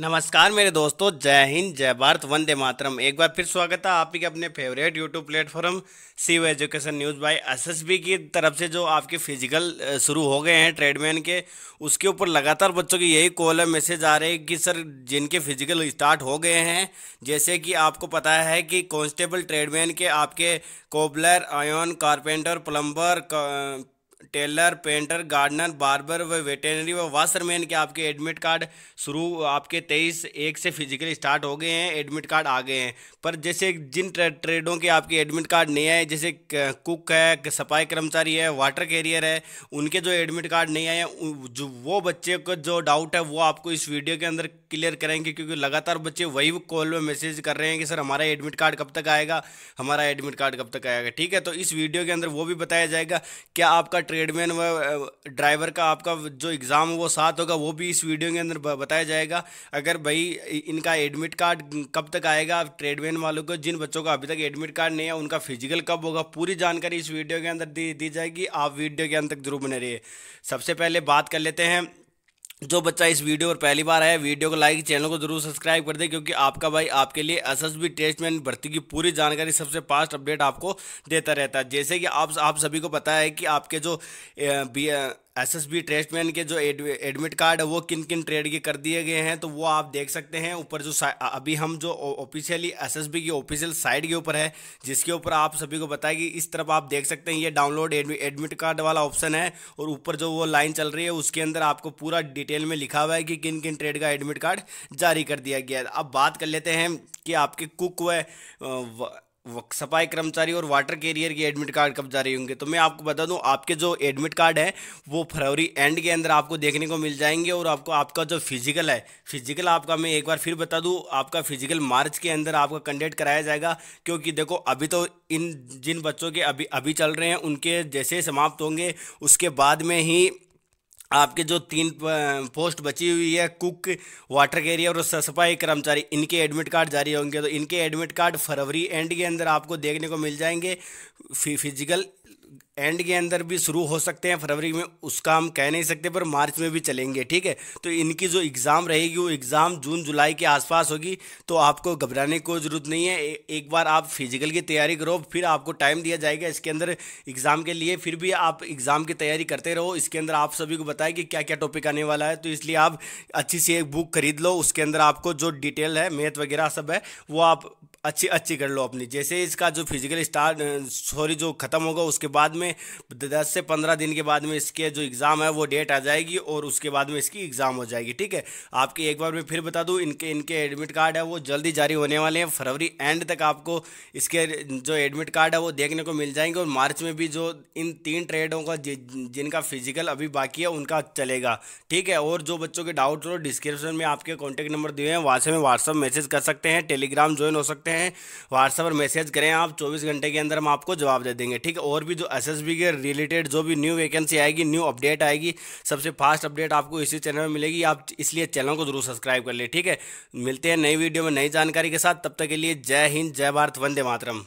नमस्कार मेरे दोस्तों जय हिंद जय भारत वंदे मातरम एक बार फिर स्वागत है आपके के अपने फेवरेट यूट्यूब प्लेटफॉर्म सीव एजुकेशन न्यूज़ बाय एसएसबी की तरफ से जो आपके फिजिकल शुरू हो गए हैं ट्रेडमैन के उसके ऊपर लगातार बच्चों की यही कॉल है मैसेज आ रहे हैं कि सर जिनके फिजिकल स्टार्ट हो गए हैं जैसे कि आपको पता है कि कॉन्स्टेबल ट्रेडमैन के आपके कोबलर आयोन carpenter plumber tailor painter gardener barber व वेटेनरी व वाशरमैन के आपके एडमिट कार्ड शुरू आपके तेईस एक से फिजिकल स्टार्ट हो गए हैं एडमिट कार्ड आ गए हैं पर जैसे जिन ट्रेडों के आपके एडमिट कार्ड नहीं आए जैसे कुक है सफाई कर्मचारी है वाटर कैरियर है उनके जो एडमिट कार्ड नहीं आए जो वो बच्चे का जो डाउट है वो आपको इस वीडियो के अंदर क्लियर करेंगे क्योंकि लगातार बच्चे वही कॉल में मैसेज कर रहे हैं कि सर हमारा एडमिट कार्ड कब तक आएगा हमारा एडमिट कार्ड कब तक आएगा ठीक है तो इस वीडियो के अंदर वो भी बताया जाएगा क्या आपका ट्रेडमैन व ड्राइवर का आपका जो एग्ज़ाम वो साथ होगा वो भी इस वीडियो के अंदर बताया जाएगा अगर भाई इनका एडमिट कार्ड कब तक आएगा ट्रेडमैन वालों को जिन बच्चों का अभी तक एडमिट कार्ड नहीं है उनका फिजिकल कब होगा पूरी जानकारी इस वीडियो के अंदर दी दी जाएगी आप वीडियो के अंत तक जरूर बने रहिए सबसे पहले बात कर लेते हैं जो बच्चा इस वीडियो पर पहली बार है वीडियो को लाइक चैनल को जरूर सब्सक्राइब कर दे क्योंकि आपका भाई आपके लिए एस बी टेस्ट में भर्ती की पूरी जानकारी सबसे फास्ट अपडेट आपको देता रहता है जैसे कि आप आप सभी को पता है कि आपके जो बी एसएसबी बी मैन के जो एडमिट कार्ड है वो किन किन ट्रेड के कर दिए गए हैं तो वो आप देख सकते हैं ऊपर जो अभी हम जो ऑफिशियली एसएसबी की ऑफिशियल साइट के ऊपर है जिसके ऊपर आप सभी को बताया कि इस तरफ आप देख सकते हैं ये डाउनलोड एडमिट कार्ड वाला ऑप्शन है और ऊपर जो वो लाइन चल रही है उसके अंदर आपको पूरा डिटेल में लिखा हुआ है कि किन किन ट्रेड का एडमिट कार्ड जारी कर दिया गया है अब बात कर लेते हैं कि आपके कुक व सफाई कर्मचारी और वाटर कैरियर के एडमिट कार्ड कब जारी होंगे तो मैं आपको बता दूं आपके जो एडमिट कार्ड है वो फरवरी एंड के अंदर आपको देखने को मिल जाएंगे और आपको आपका जो फिजिकल है फिजिकल आपका मैं एक बार फिर बता दूं आपका फिजिकल मार्च के अंदर आपका कंडक्ट कराया जाएगा क्योंकि देखो अभी तो इन जिन बच्चों के अभी अभी चल रहे हैं उनके जैसे समाप्त होंगे उसके बाद में ही आपके जो तीन पोस्ट बची हुई है कुक वाटर कैरियर और सफाई कर्मचारी इनके एडमिट कार्ड जारी होंगे तो इनके एडमिट कार्ड फरवरी एंड के अंदर आपको देखने को मिल जाएंगे फिजिकल एंड के अंदर भी शुरू हो सकते हैं फरवरी में उसका हम कह नहीं सकते पर मार्च में भी चलेंगे ठीक है तो इनकी जो एग्ज़ाम रहेगी वो एग्ज़ाम जून जुलाई के आसपास होगी तो आपको घबराने को ज़रूरत नहीं है एक बार आप फिजिकल की तैयारी करो फिर आपको टाइम दिया जाएगा इसके अंदर एग्ज़ाम के लिए फिर भी आप एग्ज़ाम की तैयारी करते रहो इसके अंदर आप सभी को बताए कि क्या क्या टॉपिक आने वाला है तो इसलिए आप अच्छी सी एक बुक खरीद लो उसके अंदर आपको जो डिटेल है मैथ वगैरह सब है वो आप अच्छी अच्छी कर लो अपनी जैसे इसका जो फिजिकल स्टार्ट सॉरी जो ख़त्म होगा उसके बाद में दस से पंद्रह दिन के बाद में इसके जो एग्ज़ाम है वो डेट आ जाएगी और उसके बाद में इसकी एग्ज़ाम हो जाएगी ठीक है आपकी एक बार मैं फिर बता दूँ इनके इनके एडमिट कार्ड है वो जल्दी जारी होने वाले हैं फरवरी एंड तक आपको इसके जो एडमिट कार्ड है वो देखने को मिल जाएंगे और मार्च में भी जो इन तीन ट्रेडों का जिनका फिजिकल अभी बाकी है उनका चलेगा ठीक है और जो बच्चों के डाउट हो डिस्क्रिप्शन में आपके कॉन्टैक्ट नंबर दिए हैं वहाँ से हमें व्हाट्सअप मैसेज कर सकते हैं टेलीग्राम ज्वाइन हो सकते हैं हैं व्हाट्सएप पर मैसेज करें आप चौबीस घंटे के अंदर हम आपको जवाब दे देंगे ठीक है और भी जो एस के रिलेटेड जो भी न्यू वैकेंसी आएगी न्यू अपडेट आएगी सबसे फास्ट अपडेट आपको इसी चैनल में मिलेगी आप इसलिए चैनल को जरूर सब्सक्राइब कर ले ठीक है मिलते हैं नई वीडियो में नई जानकारी के साथ तब तक के लिए जय हिंद जय भारत वंदे मातरम